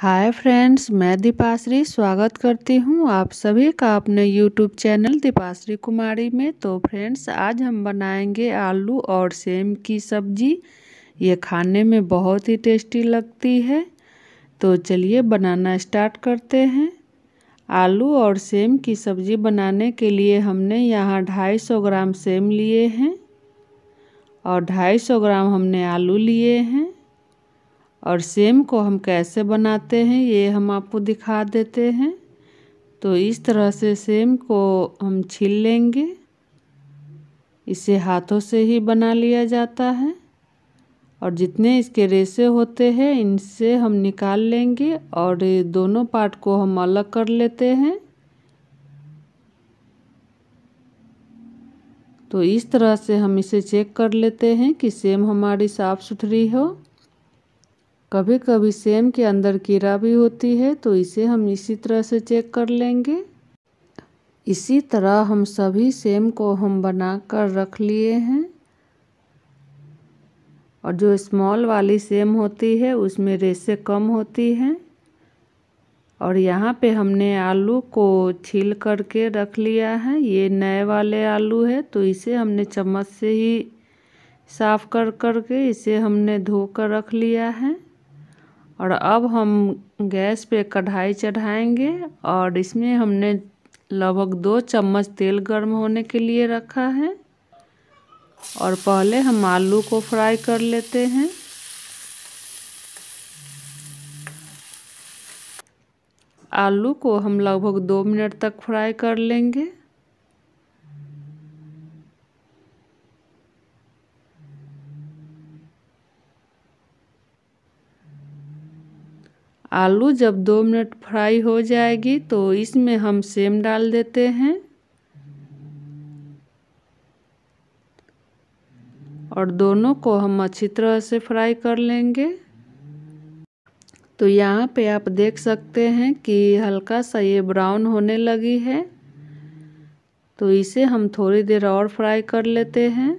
hi friends मैं दीपाश्री स्वागत करती हूँ आप सभी का अपने यूट्यूब चैनल दीपाश्री कुमारी में तो फ्रेंड्स आज हम बनाएंगे आलू और सेम की सब्जी ये खाने में बहुत ही टेस्टी लगती है तो चलिए बनाना स्टार्ट करते हैं आलू और सेम की सब्ज़ी बनाने के लिए हमने यहाँ 250 ग्राम सेम लिए हैं और 250 ग्राम हमने आलू लिए हैं और सेम को हम कैसे बनाते हैं ये हम आपको दिखा देते हैं तो इस तरह से सेम को हम छील लेंगे इसे हाथों से ही बना लिया जाता है और जितने इसके रेसे होते हैं इनसे हम निकाल लेंगे और दोनों पार्ट को हम अलग कर लेते हैं तो इस तरह से हम इसे चेक कर लेते हैं कि सेम हमारी साफ़ सुथरी हो कभी कभी सेम के अंदर कीड़ा भी होती है तो इसे हम इसी तरह से चेक कर लेंगे इसी तरह हम सभी सेम को हम बना कर रख लिए हैं और जो स्मॉल वाली सेम होती है उसमें रेसे कम होती हैं और यहाँ पे हमने आलू को छील करके रख लिया है ये नए वाले आलू है तो इसे हमने चम्मच से ही साफ़ कर कर के इसे हमने धो कर रख लिया है और अब हम गैस पे कढ़ाई चढ़ाएंगे और इसमें हमने लगभग दो चम्मच तेल गर्म होने के लिए रखा है और पहले हम आलू को फ्राई कर लेते हैं आलू को हम लगभग दो मिनट तक फ्राई कर लेंगे आलू जब दो मिनट फ्राई हो जाएगी तो इसमें हम सेम डाल देते हैं और दोनों को हम अच्छी तरह से फ्राई कर लेंगे तो यहाँ पे आप देख सकते हैं कि हल्का सा ये ब्राउन होने लगी है तो इसे हम थोड़ी देर और फ्राई कर लेते हैं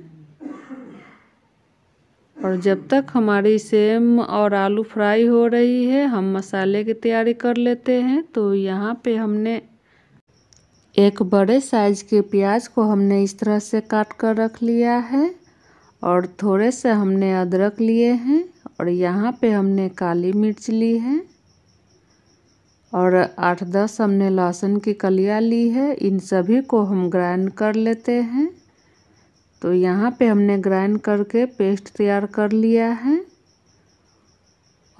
और जब तक हमारी सेम और आलू फ्राई हो रही है हम मसाले की तैयारी कर लेते हैं तो यहाँ पे हमने एक बड़े साइज के प्याज को हमने इस तरह से काट कर रख लिया है और थोड़े से हमने अदरक लिए हैं और यहाँ पे हमने काली मिर्च ली है और आठ दस हमने लहसुन की कलिया ली है इन सभी को हम ग्राइंड कर लेते हैं तो यहाँ पे हमने ग्राइंड करके पेस्ट तैयार कर लिया है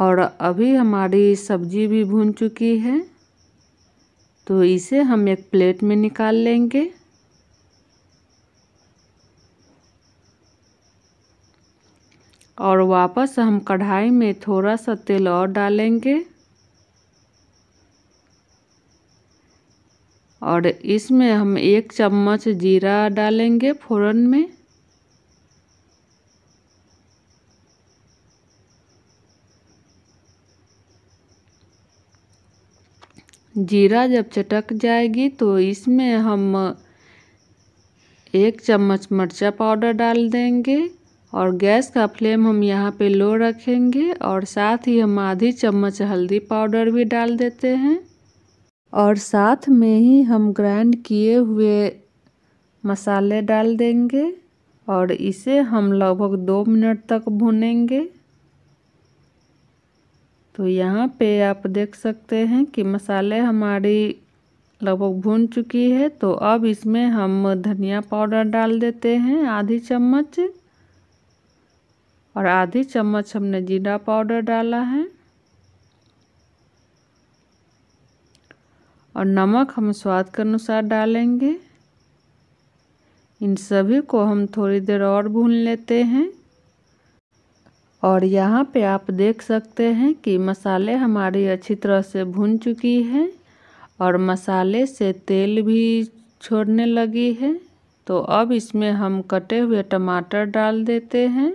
और अभी हमारी सब्जी भी भून चुकी है तो इसे हम एक प्लेट में निकाल लेंगे और वापस हम कढ़ाई में थोड़ा सा तेल और डालेंगे और इसमें हम एक चम्मच जीरा डालेंगे फ़ोरन में जीरा जब चटक जाएगी तो इसमें हम एक चम्मच मिर्चा पाउडर डाल देंगे और गैस का फ्लेम हम यहाँ पे लो रखेंगे और साथ ही हम आधी चम्मच हल्दी पाउडर भी डाल देते हैं और साथ में ही हम ग्राइंड किए हुए मसाले डाल देंगे और इसे हम लगभग दो मिनट तक भुनेंगे तो यहाँ पे आप देख सकते हैं कि मसाले हमारी लगभग भून चुकी है तो अब इसमें हम धनिया पाउडर डाल देते हैं आधी चम्मच और आधी चम्मच हमने जीरा पाउडर डाला है और नमक हम स्वाद के अनुसार डालेंगे इन सभी को हम थोड़ी देर और भून लेते हैं और यहाँ पे आप देख सकते हैं कि मसाले हमारी अच्छी तरह से भून चुकी है और मसाले से तेल भी छोड़ने लगी है तो अब इसमें हम कटे हुए टमाटर डाल देते हैं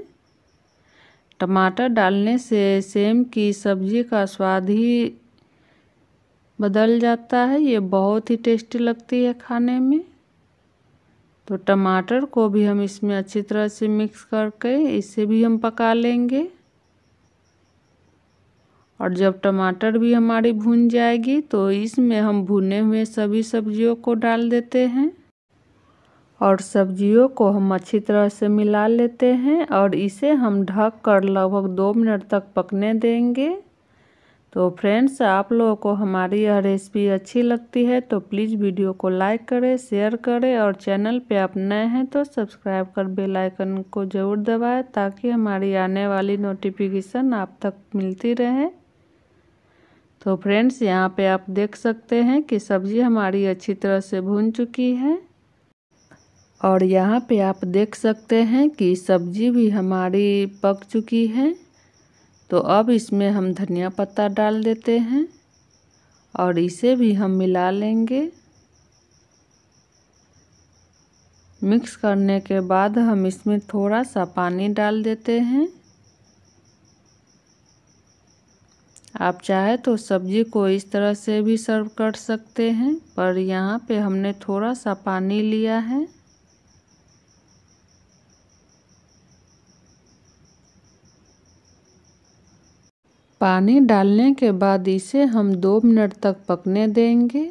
टमाटर डालने से सेम की सब्ज़ी का स्वाद ही बदल जाता है ये बहुत ही टेस्टी लगती है खाने में तो टमाटर को भी हम इसमें अच्छी तरह से मिक्स करके इसे भी हम पका लेंगे और जब टमाटर भी हमारी भून जाएगी तो इसमें हम भुने हुए सभी सब्जियों को डाल देते हैं और सब्जियों को हम अच्छी तरह से मिला लेते हैं और इसे हम ढक कर लगभग दो मिनट तक पकने देंगे तो फ्रेंड्स आप लोगों को हमारी यह रेसिपी अच्छी लगती है तो प्लीज़ वीडियो को लाइक करें शेयर करें और चैनल पे आप नए हैं तो सब्सक्राइब कर बेल आइकन को ज़रूर दबाएं ताकि हमारी आने वाली नोटिफिकेशन आप तक मिलती रहे तो फ्रेंड्स यहाँ पे आप देख सकते हैं कि सब्ज़ी हमारी अच्छी तरह से भून चुकी है और यहाँ पे आप देख सकते हैं कि सब्ज़ी भी हमारी पक चुकी है तो अब इसमें हम धनिया पत्ता डाल देते हैं और इसे भी हम मिला लेंगे मिक्स करने के बाद हम इसमें थोड़ा सा पानी डाल देते हैं आप चाहे तो सब्जी को इस तरह से भी सर्व कर सकते हैं पर यहाँ पे हमने थोड़ा सा पानी लिया है पानी डालने के बाद इसे हम दो मिनट तक पकने देंगे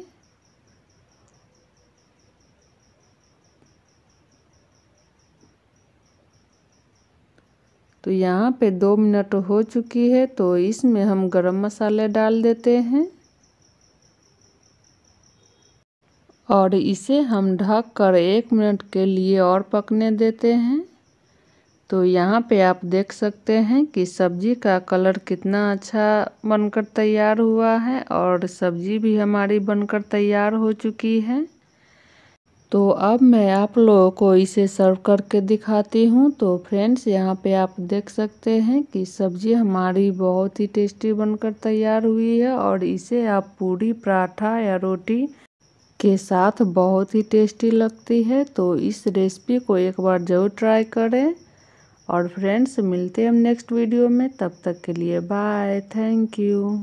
तो यहाँ पे दो मिनट हो चुकी है तो इसमें हम गरम मसाले डाल देते हैं और इसे हम ढक कर एक मिनट के लिए और पकने देते हैं तो यहाँ पे आप देख सकते हैं कि सब्जी का कलर कितना अच्छा बनकर तैयार हुआ है और सब्जी भी हमारी बनकर तैयार हो चुकी है तो अब मैं आप लोगों को इसे सर्व करके दिखाती हूँ तो फ्रेंड्स यहाँ पे आप देख सकते हैं कि सब्जी हमारी बहुत ही टेस्टी बनकर तैयार हुई है और इसे आप पूरी पराठा या रोटी के साथ बहुत ही टेस्टी लगती है तो इस रेसिपी को एक बार ज़रूर ट्राई करें और फ्रेंड्स मिलते हैं हम नेक्स्ट वीडियो में तब तक के लिए बाय थैंक यू